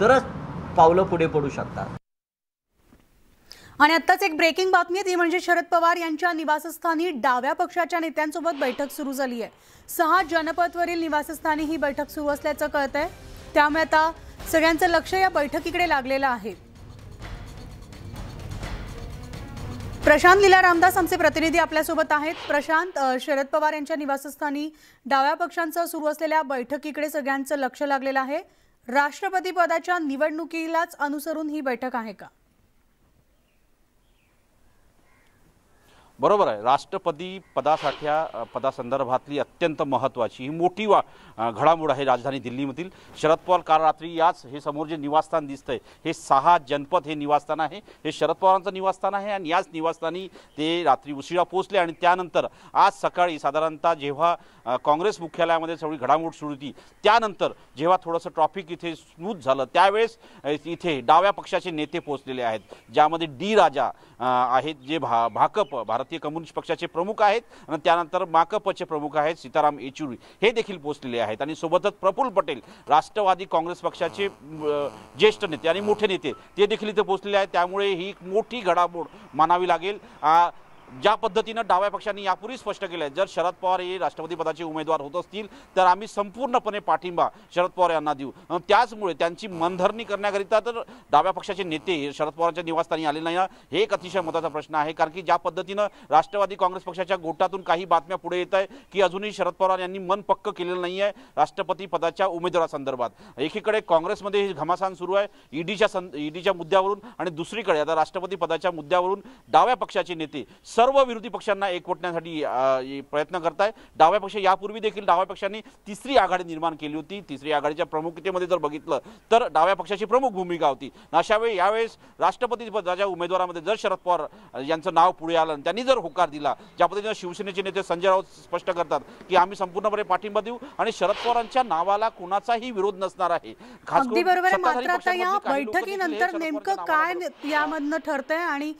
तरच पावलं पुढे पडू शकतात आणि आत्ताच एक ब्रेकिंग बातमी ती म्हणजे शरद पवार यांच्या निवासस्थानी डाव्या पक्षाच्या नेत्यांसोबत बैठक सुरू झाली आहे सहा जनपदवरील निवासस्थानी ही बैठक सुरू असल्याचं कळत आहे त्यामुळे आता सगळ्यांचं लक्ष या बैठकीकडे लागलेलं आहे प्रशांत लीला रामदास आमचे प्रतिनिधी आपल्यासोबत आहेत प्रशांत शरद पवार यांच्या निवासस्थानी डाव्या पक्षांचं सुरू असलेल्या बैठकीकडे सगळ्यांचं लक्ष लागलेलं आहे राष्ट्रपती पदाच्या निवडणुकीलाच अनुसरून ही बैठक आहे का बरोबर आहे राष्ट्रपती पदासाठ्या पदासंदर्भातली अत्यंत महत्त्वाची ही मोठी वा घडामोड आहे राजधानी दिल्लीमधील शरद पवार काल रात्री याच हे समोर जे निवासस्थान दिसतंय हे सहा जनपद हे निवासस्थान आहे हे शरद पवारांचं निवासस्थान आहे आणि याच निवासस्थानी ते रात्री उशिरा पोहोचले आणि त्यानंतर आज सकाळी साधारणतः जेव्हा काँग्रेस मुख्यालयामध्ये सगळी घडामोड सुरू होती त्यानंतर जेव्हा थोडंसं ट्रॉफिक इथे स्मूथ झालं त्यावेळेस इथे डाव्या पक्षाचे नेते पोहोचलेले आहेत ज्यामध्ये डी राजा आहेत जे भा भाकप भारत भारतीय कम्युनिस्ट पक्षाचे प्रमुख आहेत आणि त्यानंतर माकपचे प्रमुख आहेत सीताराम येचुरी हे देखील पोहोचलेले आहेत आणि सोबतच प्रफुल्ल पटेल राष्ट्रवादी काँग्रेस पक्षाचे ज्येष्ठ नेते आणि मोठे नेते ते देखील इथे पोहोचलेले आहेत त्यामुळे ही एक मोठी घडामोड मानावी लागेल ज्या पद्धतीनं डाव्या पक्षांनी यापूर्वी स्पष्ट केलं आहे जर शरद पवार हे राष्ट्रपती पदाचे उमेदवार होत असतील तर आम्ही संपूर्णपणे पाठिंबा शरद पवार यांना देऊ त्याचमुळे त्यांची मनधरणी करण्याकरिता तर डाव्या पक्षाचे नेते शरद पवारांच्या निवासस्थानी आले नाही हे एक अतिशय महत्त्वाचा प्रश्न आहे कारण की ज्या पद्धतीनं राष्ट्रवादी काँग्रेस पक्षाच्या गोटातून काही बातम्या पुढे येत आहे की अजूनही शरद पवार यांनी मन पक्क केलेलं नाही आहे राष्ट्रपती पदाच्या उमेदवारासंदर्भात एकीकडे काँग्रेसमध्ये घमासान सुरू आहे ईडीच्या सं ईडीच्या मुद्द्यावरून आणि दुसरीकडे आता राष्ट्रपती पदाच्या मुद्द्यावरून डाव्या पक्षाचे नेते सर्व विरोधी पक्षांना एकवटण्यासाठी प्रयत्न करत आहे डाव्या पक्ष यापूर्वी देखील डाव्या पक्षांनी तिसरी आघाडी निर्माण केली होती तिसरी आघाडीच्या प्रमुखतेमध्ये जर बघितलं तर डाव्या पक्षाची प्रमुख भूमिका होती अशावेळी यावेळेस राष्ट्रपती पदाच्या उमेदवारामध्ये जर शरद पवार यांचं नाव पुढे आलं त्यांनी जर होकार दिला ज्या पद्धतीने शिवसेनेचे नेते संजय राऊत स्पष्ट करतात की आम्ही संपूर्णपणे पाठिंबा देऊ आणि शरद पवारांच्या नावाला कोणाचाही विरोध नसणार आहे बैठकीनंतर नेमकं काय यामधनं ठरतंय आणि